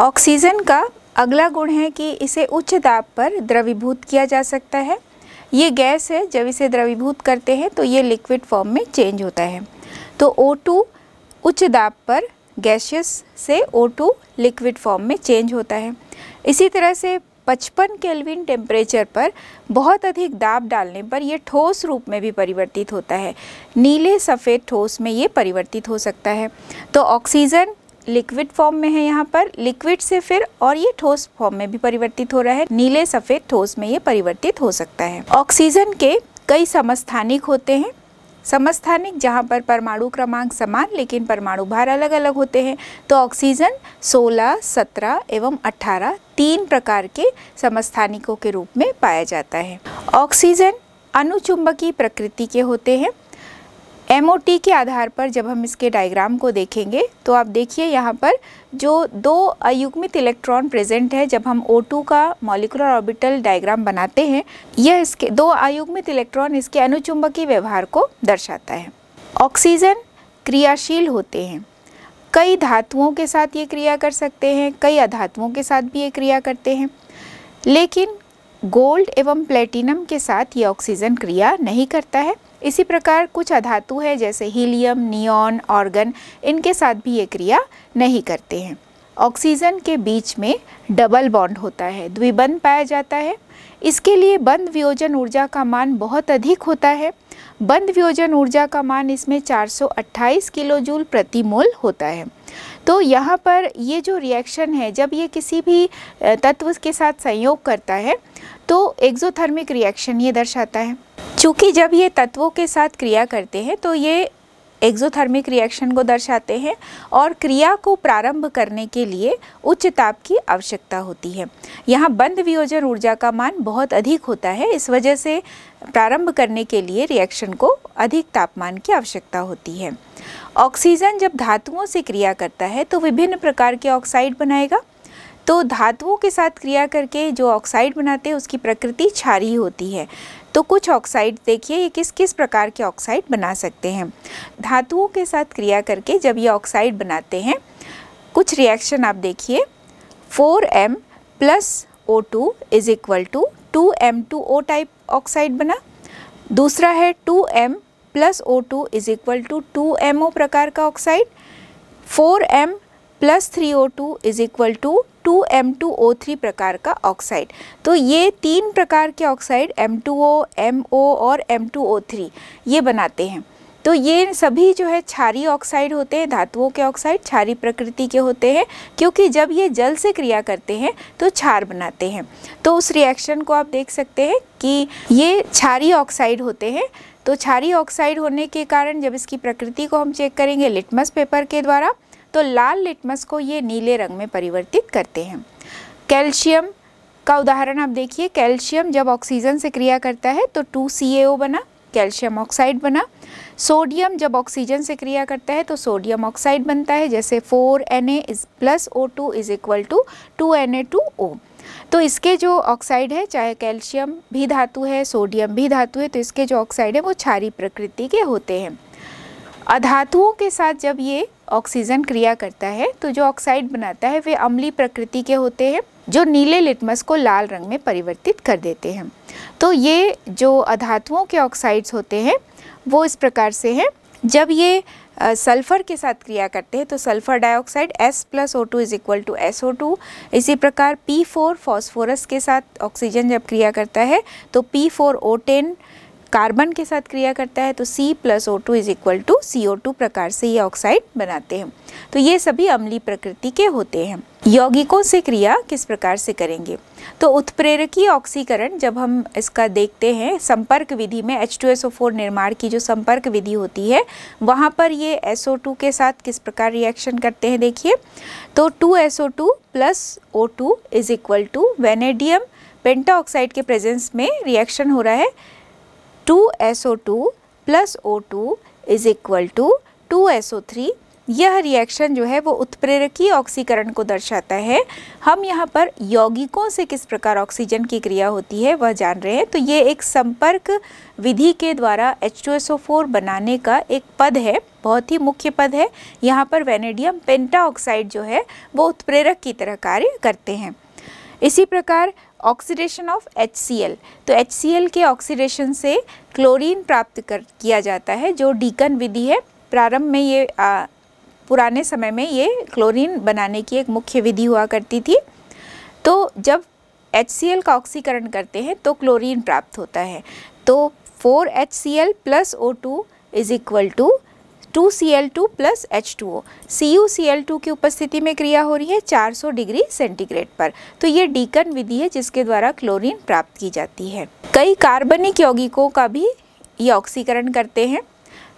oxygen का अगला गुण है कि इसे उच्च दाब पर द्रवीभूत किया जा सकता है ये गैस है जब इसे द्रवीभूत करते हैं तो ये लिक्विड फॉर्म में चेंज होता है तो O2 उच्च दाब पर गैशियस से O2 लिक्विड फॉर्म में चेंज होता है इसी तरह से 55 केल्विन टेम्परेचर पर बहुत अधिक दाब डालने पर यह ठोस रूप में भी परिवर्तित होता है नीले सफ़ेद ठोस में ये परिवर्तित हो सकता है तो ऑक्सीजन लिक्विड फॉर्म में है यहाँ पर लिक्विड से फिर और ये ठोस फॉर्म में भी परिवर्तित हो रहा है नीले सफ़ेद ठोस में ये परिवर्तित हो सकता है ऑक्सीजन के कई समस्थानिक होते हैं समस्थानिक जहाँ पर परमाणु क्रमांक समान लेकिन परमाणु भार अलग अलग होते हैं तो ऑक्सीजन 16, 17 एवं 18 तीन प्रकार के समस्थानिकों के रूप में पाया जाता है ऑक्सीजन अनुचुंबकीय प्रकृति के होते हैं एम के आधार पर जब हम इसके डायग्राम को देखेंगे तो आप देखिए यहाँ पर जो दो अयुग्मित इलेक्ट्रॉन प्रेजेंट है जब हम O2 का मॉलिकुलर ऑर्बिटल डायग्राम बनाते हैं यह इसके दो अयुग्मित इलेक्ट्रॉन इसके अनुचुंबकीय व्यवहार को दर्शाता है ऑक्सीजन क्रियाशील होते हैं कई धातुओं के साथ ये क्रिया कर सकते हैं कई अधातुओं के साथ भी ये क्रिया करते हैं लेकिन गोल्ड एवं प्लेटिनम के साथ ये ऑक्सीजन क्रिया नहीं करता है इसी प्रकार कुछ अधातु है जैसे हीलियम नियॉन ऑर्गन इनके साथ भी ये क्रिया नहीं करते हैं ऑक्सीजन के बीच में डबल बॉन्ड होता है द्विबंध पाया जाता है इसके लिए बंद वियोजन ऊर्जा का मान बहुत अधिक होता है बंद वियोजन ऊर्जा का मान इसमें 428 किलो जूल प्रति मोल होता है तो यहाँ पर ये जो रिएक्शन है जब ये किसी भी तत्व के साथ संयोग करता है तो एक्जोथर्मिक रिएक्शन ये दर्शाता है चूँकि जब ये तत्वों के साथ क्रिया करते हैं तो ये एक्जोथर्मिक रिएक्शन को दर्शाते हैं और क्रिया को प्रारंभ करने के लिए उच्च ताप की आवश्यकता होती है यहाँ बंद वियोजन ऊर्जा का मान बहुत अधिक होता है इस वजह से प्रारंभ करने के लिए रिएक्शन को अधिक तापमान की आवश्यकता होती है ऑक्सीजन जब धातुओं से क्रिया करता है तो विभिन्न प्रकार के ऑक्साइड बनाएगा तो धातुओं के साथ क्रिया करके जो ऑक्साइड बनाते हैं उसकी प्रकृति क्षारी होती है तो कुछ ऑक्साइड देखिए ये किस किस प्रकार के ऑक्साइड बना सकते हैं धातुओं के साथ क्रिया करके जब ये ऑक्साइड बनाते हैं कुछ रिएक्शन आप देखिए 4m M plus O two is equal to two M two O type oxide बना दूसरा है 2m M plus O two is equal to two M O प्रकार का oxide 4m M plus three O two is equal to two M two O three प्रकार का oxide तो ये तीन प्रकार के oxide M two O M O और एम टू ओ थ्री ये बनाते हैं तो ये सभी जो है क्षारी ऑक्साइड होते हैं धातुओं के ऑक्साइड क्षारी प्रकृति के होते हैं क्योंकि जब ये जल से क्रिया करते हैं तो क्षार बनाते हैं तो उस रिएक्शन को आप देख सकते हैं कि ये क्षारी ऑक्साइड होते हैं तो क्षारी ऑक्साइड होने के कारण जब इसकी प्रकृति को हम चेक करेंगे लिटमस पेपर के द्वारा तो लाल लिटमस को ये नीले रंग में परिवर्तित करते हैं कैल्शियम का उदाहरण आप देखिए कैल्शियम जब ऑक्सीजन से क्रिया करता है तो टू सी बना कैल्शियम ऑक्साइड बना सोडियम जब ऑक्सीजन से क्रिया करता है तो सोडियम ऑक्साइड बनता है जैसे four N A plus O two is equal to two N A two O तो इसके जो ऑक्साइड है चाहे कैल्शियम भी धातु है सोडियम भी धातु है तो इसके जो ऑक्साइड है वो क्षारी प्रकृति के होते हैं अधातुओं के साथ जब ये ऑक्सीजन क्रिया करता है तो जो ऑक्साइड बनाता है वे अम्ली प्रकृति के होते हैं जो नीले लिटमस को लाल रंग में परिवर्तित कर देते हैं तो ये जो अधातुओं के ऑक्साइड्स होते हैं वो इस प्रकार से हैं जब ये सल्फ़र के साथ क्रिया करते हैं तो sulphur dioxide S plus O two is equal to S O two इसी प्रकार P4 फॉस्फोरस के साथ ऑक्सीजन जब क्रिया करता है तो ओ टेन कार्बन के साथ क्रिया करता है तो C plus O two is equal to C O two प्रकार से ये ऑक्साइड बनाते हैं तो ये सभी अमली प्रकृति के होते हैं यौगिकों से क्रिया किस प्रकार से करेंगे तो उत्प्रेरकीय ऑक्सीकरण जब हम इसका देखते हैं संपर्क विधि में H2SO4 निर्माण की जो संपर्क विधि होती है वहाँ पर ये SO2 के साथ किस प्रकार रिएक्शन करते हैं देखिए तो 2SO2 plus O two is equal to vanadium penta oxide के प्रेजेंस में रिएक्शन हो रहा है 2SO2 plus O2 is equal to 2SO3 यह रिएक्शन जो है वो उत्प्रेरकीय ऑक्सीकरण को दर्शाता है हम यहाँ पर यौगिकों से किस प्रकार ऑक्सीजन की क्रिया होती है वह जान रहे हैं तो ये एक संपर्क विधि के द्वारा H2SO4 बनाने का एक पद है बहुत ही मुख्य पद है यहाँ पर वेनेडियम पेंटा ऑक्साइड जो है वो उत्प्रेरक की तरह कार्य करते हैं इसी प्रकार ऑक्सीडेशन ऑफ एच तो एच के ऑक्सीडेशन से क्लोरीन प्राप्त कर किया जाता है जो डीकन विधि है प्रारंभ में ये आ, पुराने समय में ये क्लोरीन बनाने की एक मुख्य विधि हुआ करती थी तो जब एच का ऑक्सीकरण करते हैं तो क्लोरीन प्राप्त होता है तो four H C L plus O two is equal to two C L two plus H two O C U C L two की उपस्थिति में क्रिया हो रही है 400 डिग्री सेंटीग्रेड पर तो ये डीकन विधि है जिसके द्वारा क्लोरीन प्राप्त की जाती है कई कार्बनिक यौगिकों का भी ये ऑक्सीकरण करते हैं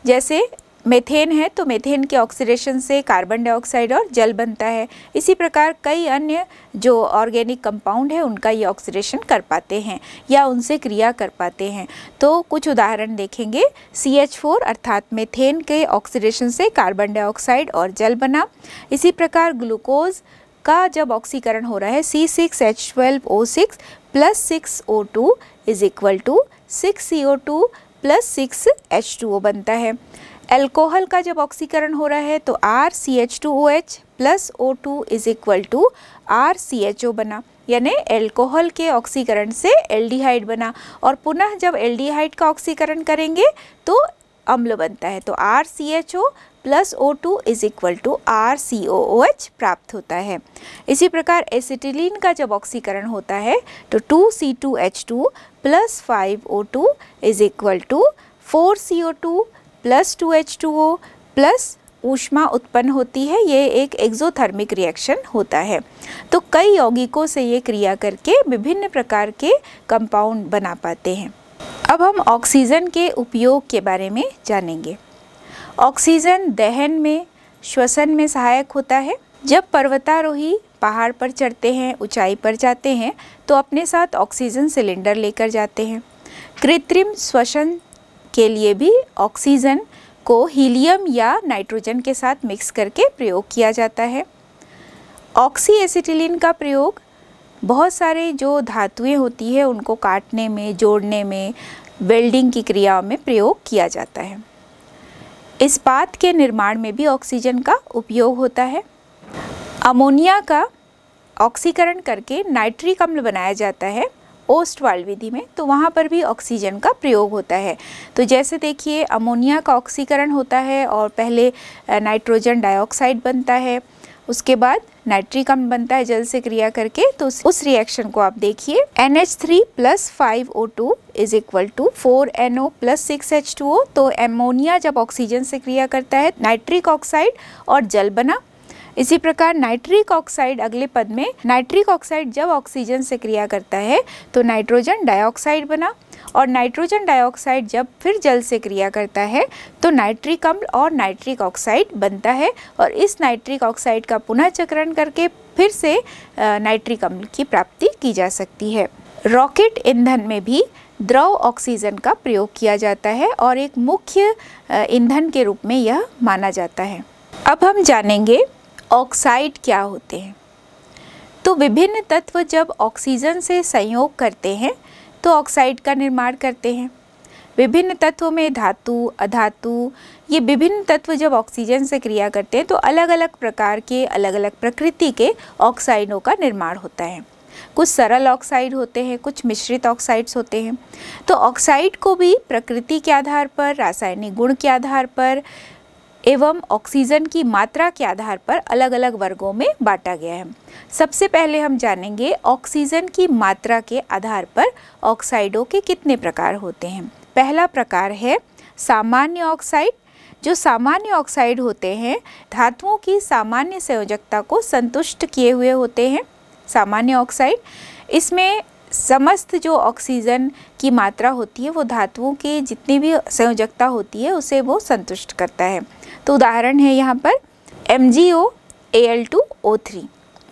जैसे मेथेन है तो मेथेन के ऑक्सीडेशन से कार्बन डाइऑक्साइड और जल बनता है इसी प्रकार कई अन्य जो ऑर्गेनिक कंपाउंड है उनका ये ऑक्सीडेशन कर पाते हैं या उनसे क्रिया कर पाते हैं तो कुछ उदाहरण देखेंगे सी एच फोर अर्थात मेथेन के ऑक्सीडेशन से कार्बन डाइऑक्साइड और जल बना इसी प्रकार ग्लूकोज़ का जब ऑक्सीकरण हो रहा है C six H twelve O six plus six O two is equal to six C O two plus six H two O बनता है एल्कोहल का जब ऑक्सीकरण हो रहा है तो R C H two O H plus O two is equal to R C H O बना यानी एल्कोहल के ऑक्सीकरण से एल्डिहाइड बना और पुनः जब एल्डिहाइड का ऑक्सीकरण करेंगे तो अम्ल बनता है तो R C H O plus O two is equal to R C O O H प्राप्त होता है इसी प्रकार एसिटिलीन का जब ऑक्सीकरण होता है तो two C two H two plus five O two is equal to four C O two plus two H two O plus ऊष्मा उत्पन्न होती है ये एक एक्जोथर्मिक रिएक्शन होता है तो कई यौगिकों से ये क्रिया करके विभिन्न प्रकार के कंपाउंड बना पाते हैं अब हम ऑक्सीजन के उपयोग के बारे में जानेंगे ऑक्सीजन दहन में श्वसन में सहायक होता है जब पर्वतारोही पहाड़ पर चढ़ते हैं ऊंचाई पर जाते हैं तो अपने साथ ऑक्सीजन सिलेंडर लेकर जाते हैं कृत्रिम श्वसन के लिए भी ऑक्सीजन को हीलियम या नाइट्रोजन के साथ मिक्स करके प्रयोग किया जाता है ऑक्सी एसिटिलीन का प्रयोग बहुत सारे जो धातुएं होती है उनको काटने में जोड़ने में वेल्डिंग की क्रियाओं में प्रयोग किया जाता है इस्पात के निर्माण में भी ऑक्सीजन का उपयोग होता है अमोनिया का ऑक्सीकरण करके नाइट्रिक अम्ल बनाया जाता है ओस्टवाल विधि में तो वहाँ पर भी ऑक्सीजन का प्रयोग होता है तो जैसे देखिए अमोनिया का ऑक्सीकरण होता है और पहले नाइट्रोजन डाइऑक्साइड बनता है उसके बाद नाइट्रिक अम्ल बनता है जल से क्रिया करके तो उस रिएक्शन को आप देखिए N H three plus five O two is equal to four N O plus six H two O तो एमोनिया जब ऑक्सीजन से क्रिया करता है नाइट्रिक ऑक्साइड और जल बना इसी प्रकार नाइट्रिक ऑक्साइड अगले पद में नाइट्रिक ऑक्साइड जब ऑक्सीजन से क्रिया करता है तो नाइट्रोजन डाइऑक्साइड बना और नाइट्रोजन डाइऑक्साइड जब फिर जल से क्रिया करता है तो नाइट्रिक अम्ल और नाइट्रिक ऑक्साइड बनता है और इस नाइट्रिक ऑक्साइड का पुनः चक्रण करके फिर से नाइट्रिक अम्ल की प्राप्ति की जा सकती है रॉकेट ईंधन में भी द्रव ऑक्सीजन का प्रयोग किया जाता है और एक मुख्य ईंधन के रूप में यह माना जाता है अब हम जानेंगे ऑक्साइड क्या होते हैं तो विभिन्न तत्व जब ऑक्सीजन से संयोग करते हैं तो ऑक्साइड का निर्माण करते हैं विभिन्न तत्वों में धातु अधातु ये विभिन्न तत्व जब ऑक्सीजन से क्रिया करते हैं तो अलग अलग प्रकार के अलग अलग प्रकृति के ऑक्साइडों का निर्माण होता है कुछ सरल ऑक्साइड होते हैं कुछ मिश्रित ऑक्साइड्स होते हैं तो ऑक्साइड को भी प्रकृति के आधार पर रासायनिक गुण के आधार पर एवं ऑक्सीजन की मात्रा के आधार पर अलग अलग वर्गों में बांटा गया है सबसे पहले हम जानेंगे ऑक्सीजन की मात्रा के आधार पर ऑक्साइडों के कितने प्रकार होते हैं पहला प्रकार है सामान्य ऑक्साइड जो सामान्य ऑक्साइड होते हैं धातुओं की सामान्य संयोजकता को संतुष्ट किए हुए होते हैं सामान्य ऑक्साइड इसमें समस्त जो ऑक्सीजन की मात्रा होती है वो धातुओं के जितनी भी संयोजकता होती है उसे वो संतुष्ट करता है तो उदाहरण है यहाँ पर M G O A L two O three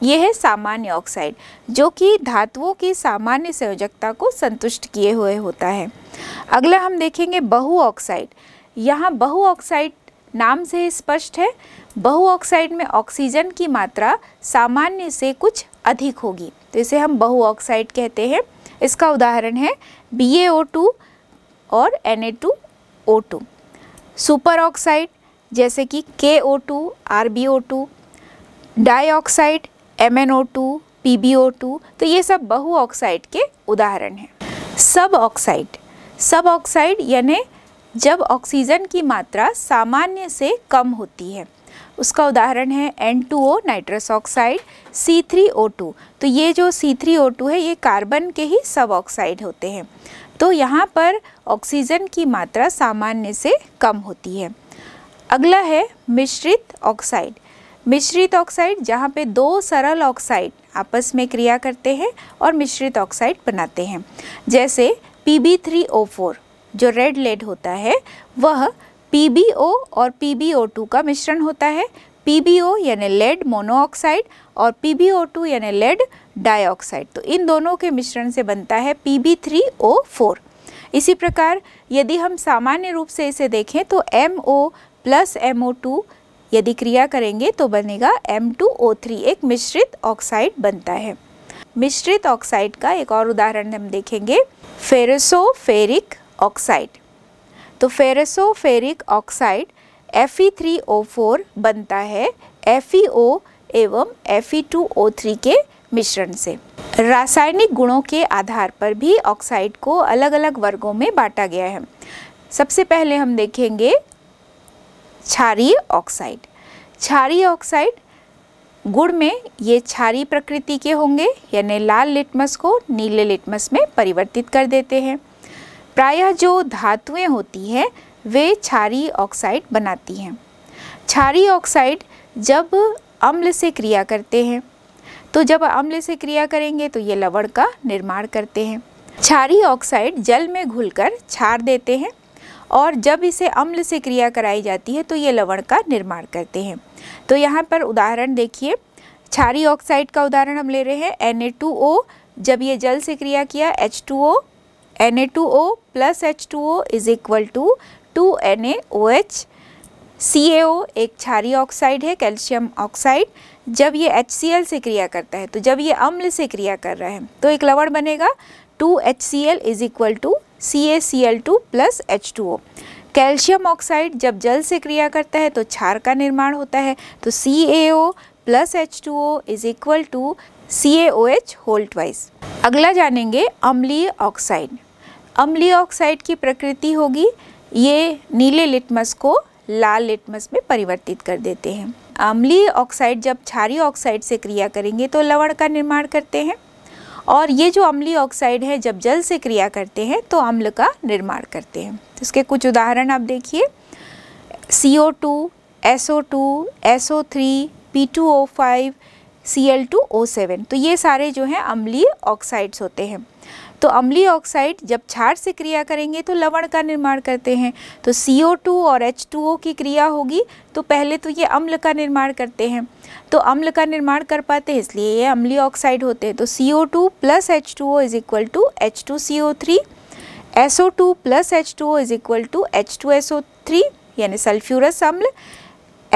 ये है सामान्य ऑक्साइड जो कि धातुओं की सामान्य संयोजकता को संतुष्ट किए हुए होता है अगला हम देखेंगे बहु ऑक्साइड यहाँ बहु ऑक्साइड नाम से स्पष्ट है बहु ऑक्साइड में ऑक्सीजन की मात्रा सामान्य से कुछ अधिक होगी तो इसे हम बहु ऑक्साइड कहते हैं इसका उदाहरण है बी टू और एन ए सुपर ऑक्साइड जैसे कि K O O O two two R B M N two P B O two तो ये सब बहु ऑक्साइड के उदाहरण हैं सब ऑक्साइड सब ऑक्साइड यानी जब ऑक्सीजन की मात्रा सामान्य से कम होती है उसका उदाहरण है N two O nitrous oxide C three O two तो ये जो सी थ्री ओ टू है ये कार्बन के ही सब ऑक्साइड होते हैं तो यहाँ पर ऑक्सीजन की मात्रा सामान्य से कम होती है अगला है मिश्रित ऑक्साइड मिश्रित ऑक्साइड जहाँ पे दो सरल ऑक्साइड आपस में क्रिया करते हैं और मिश्रित ऑक्साइड बनाते हैं जैसे Pb3O4 जो रेड लेड होता है वह पी और पी का मिश्रण होता है ओ यानी लेड मोनोऑक्साइड और टू यानी लेड डाइऑक्साइड तो इन दोनों के मिश्रण से बनता है फोर इसी प्रकार यदि हम सामान्य रूप से इसे देखें तो MO प्लस MO2 यदि क्रिया करेंगे तो बनेगा M2O3 एक मिश्रित ऑक्साइड बनता है मिश्रित ऑक्साइड का एक और उदाहरण हम देखेंगे फेरसोफेरिक ऑक्साइड तो फेरेसोफेरिक ऑक्साइड Fe3O4 बनता है FeO एवं Fe2O3 के मिश्रण से रासायनिक गुणों के आधार पर भी ऑक्साइड को अलग अलग वर्गों में बांटा गया है सबसे पहले हम देखेंगे क्षारीय ऑक्साइड क्षारीय ऑक्साइड गुड़ में ये क्षारीय प्रकृति के होंगे यानी लाल लिटमस को नीले लिटमस में परिवर्तित कर देते हैं प्रायः जो धातुएं होती हैं वे क्षारी ऑक्साइड बनाती हैं क्षारी ऑक्साइड जब अम्ल से क्रिया करते हैं तो जब अम्ल से क्रिया करेंगे तो ये लवण का निर्माण करते हैं क्षारी ऑक्साइड जल में घुलकर छार देते हैं और जब इसे अम्ल से क्रिया कराई जाती है तो ये लवण का निर्माण करते हैं तो यहाँ पर उदाहरण देखिए क्षारी ऑक्साइड का उदाहरण हम ले रहे हैं Na2O जब ये जल से क्रिया किया H2O Na2O plus H2O is equal to 2NaOH CaO एक क्षारीय ऑक्साइड है कैल्शियम ऑक्साइड जब ये HCl से क्रिया करता है तो जब ये अम्ल से क्रिया कर रहा है तो एक लवण बनेगा 2HCl is equal to CaCl2 plus H2O calcium oxide जब जल से क्रिया करता है तो क्षार का निर्माण होता है तो CaO plus H two O is equal to C A O H whole twice अगला जानेंगे अम्लीय ऑक्साइड अम्लीय ऑक्साइड की प्रकृति होगी ये नीले लिटमस को लाल लिटमस में परिवर्तित कर देते हैं अम्लीय ऑक्साइड जब क्षारी ऑक्साइड से क्रिया करेंगे तो लवण का निर्माण करते हैं और ये जो अम्लीय ऑक्साइड है जब जल से क्रिया करते हैं तो अम्ल का निर्माण करते हैं तो इसके कुछ उदाहरण आप देखिए C O O O two two S S three P two O five Cl2O7 तो ये सारे जो हैं अम्लीय ऑक्साइड्स होते हैं तो अम्लीय ऑक्साइड जब क्षार से क्रिया करेंगे तो लवण का निर्माण करते हैं तो CO2 और H2O की क्रिया होगी तो पहले तो ये अम्ल का निर्माण करते हैं तो अम्ल का निर्माण कर पाते हैं इसलिए ये अम्लीय ऑक्साइड होते हैं तो CO2 two plus H two O is equal to H two C O three S O two plus H two O is equal to H two S O three यानी सल्फ्यूरस अम्ल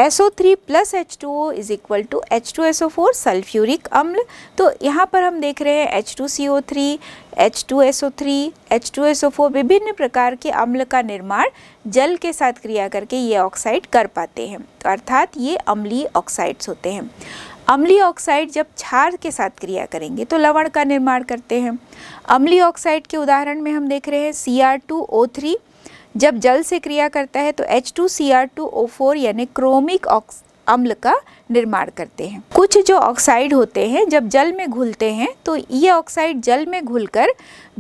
SO3 plus H two O is equal to H two S O four sulphuric अम्ल तो यहाँ पर हम देख रहे हैं H two C O three H two S O three H two S O four विभिन्न प्रकार के अम्ल का निर्माण जल के साथ क्रिया करके ये ऑक्साइड कर पाते हैं तो अर्थात ये अम्लीय ऑक्साइड्स होते हैं अम्लीय ऑक्साइड जब क्षार के साथ क्रिया करेंगे तो लवण का निर्माण करते हैं अम्लीय ऑक्साइड के उदाहरण में हम देख रहे हैं C R two O three जब जल से क्रिया करता है तो H2Cr2O4 यानी क्रोमिक ऑक्स अम्ल का निर्माण करते हैं कुछ जो ऑक्साइड होते हैं जब जल में घुलते हैं तो ये ऑक्साइड जल में घुलकर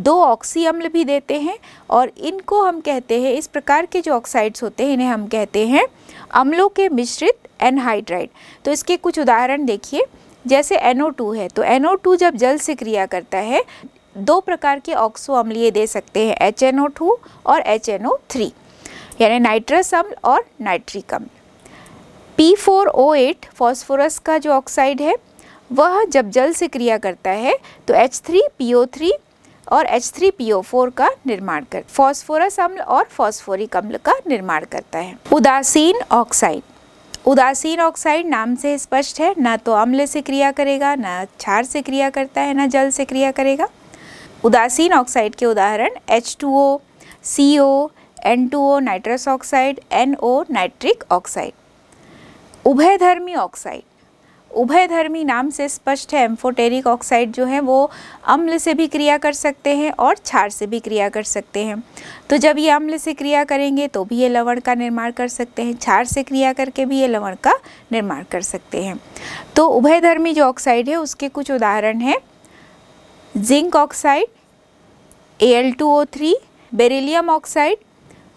दो ऑक्सी अम्ल भी देते हैं और इनको हम कहते हैं इस प्रकार के जो ऑक्साइड्स होते हैं इन्हें हम कहते हैं अम्लों के मिश्रित एनहाइड्राइड तो इसके कुछ उदाहरण देखिए जैसे NO2 है तो NO2 जब जल से क्रिया करता है दो प्रकार के ऑक्सो अम्लीय दे सकते हैं एच एन ओ टू और एच एन ओ थ्री यानी नाइट्रस अम्ल और नाइट्रिक अम्ल P four O eight phosphorus का जो ऑक्साइड है वह जब जल से क्रिया करता है तो H three P O three और H three P O four का निर्माण कर फॉस्फोरस अम्ल और फॉस्फोरिक अम्ल का निर्माण करता है उदासीन ऑक्साइड उदासीन ऑक्साइड नाम से स्पष्ट है ना तो अम्ल से क्रिया करेगा ना क्षार से क्रिया करता है ना जल से क्रिया करेगा उदासीन ऑक्साइड के उदाहरण H two O C O N two O nitrous oxide N O nitric oxide उभयधर्मी ऑक्साइड उभयधर्मी नाम से स्पष्ट है एम्फोटेरिक ऑक्साइड जो है वो अम्ल से भी क्रिया कर सकते हैं और क्षार से भी क्रिया कर सकते हैं तो जब ये अम्ल से क्रिया करेंगे तो भी ये लवण का निर्माण कर सकते हैं क्षार से क्रिया करके भी ये लवण का निर्माण कर सकते हैं तो उभयधर्मी जो ऑक्साइड है उसके कुछ उदाहरण हैं zinc oxide Al2O3 beryllium oxide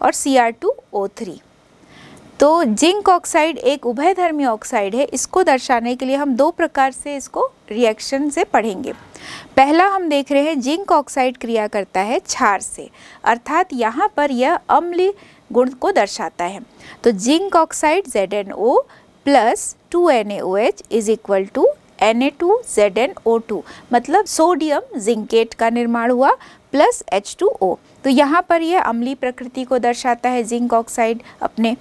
और Cr2O3 तो जिंक ऑक्साइड एक उभयधर्मी ऑक्साइड है इसको दर्शाने के लिए हम दो प्रकार से इसको रिएक्शन से पढ़ेंगे पहला हम देख रहे हैं जिंक ऑक्साइड क्रिया करता है क्षार से अर्थात यहाँ पर यह अम्ल गुण को दर्शाता है तो zinc oxide ZnO plus two N is equal to Na2ZnO2 मतलब सोडियम जिंकेट का निर्माण हुआ प्लस एच टू ओ तो यहाँ पर यह अम्ली प्रकृति को दर्शाता है जिंक ऑक्साइड अपने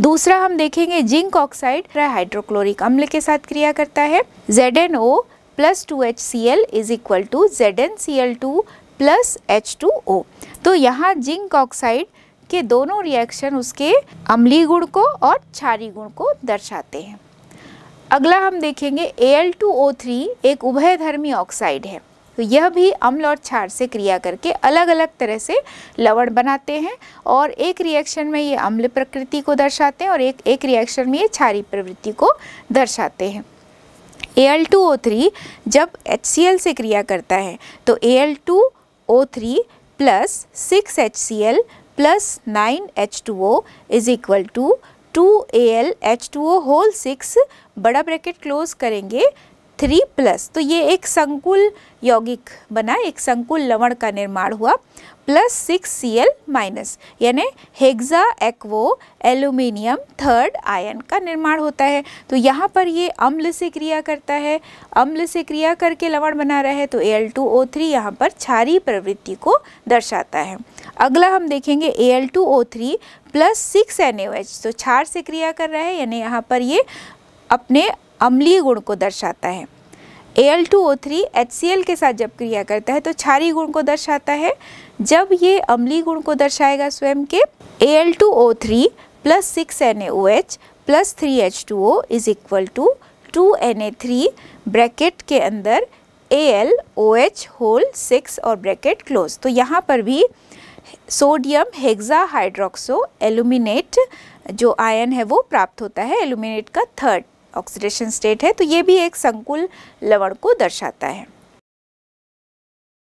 दूसरा हम देखेंगे जिंक ऑक्साइड हाइड्रोक्लोरिक अम्ल के साथ क्रिया करता है Z N O plus two H C L is equal to Z N C L two plus H two O तो यहाँ जिंक ऑक्साइड के दोनों रिएक्शन उसके अम्ली गुण को और क्षारी गुण को दर्शाते हैं अगला हम देखेंगे A L two O three एक उभयधर्मी ऑक्साइड है तो यह भी अम्ल और क्षार से क्रिया करके अलग अलग तरह से लवण बनाते हैं और एक रिएक्शन में ये अम्ल प्रकृति को दर्शाते हैं और एक एक रिएक्शन में ये क्षारी प्रवृत्ति को दर्शाते हैं Al2O3 जब HCl से क्रिया करता है तो Al2O3 plus six H C L plus nine H two O is equal to two A L H two O whole six बड़ा ब्रैकेट क्लोज करेंगे थ्री प्लस तो ये एक संकुल यौगिक बना एक संकुल लवण का निर्माण हुआ plus six C L minus यानी hexa aquo aluminium third ion का निर्माण होता है तो यहाँ पर ये अम्ल से क्रिया करता है अम्ल से क्रिया करके लवण बना रहा है तो A L two O three यहाँ पर छारी प्रवृत्ति को दर्शाता है अगला हम देखेंगे A L two O three plus six N H तो छार से क्रिया कर रहा है यानी यहाँ पर ये अपने अम्लीय गुण को दर्शाता है Al2O3 HCl के साथ जब क्रिया करता है तो क्षारीय गुण को दर्शाता है जब ये अम्लीय गुण को दर्शाएगा स्वयं के Al2O3 plus six N plus three H two O is equal to two N A three bracket के अंदर A L O H whole six और ब्रैकेट क्लोज तो यहाँ पर भी सोडियम हेग्जा हाइड्रोक्सो एल्यूमिनेट जो आयन है वो प्राप्त होता है एल्यूमिनेट का थर्ड ऑक्सीडेशन स्टेट है तो ये भी एक संकुल लवण को दर्शाता है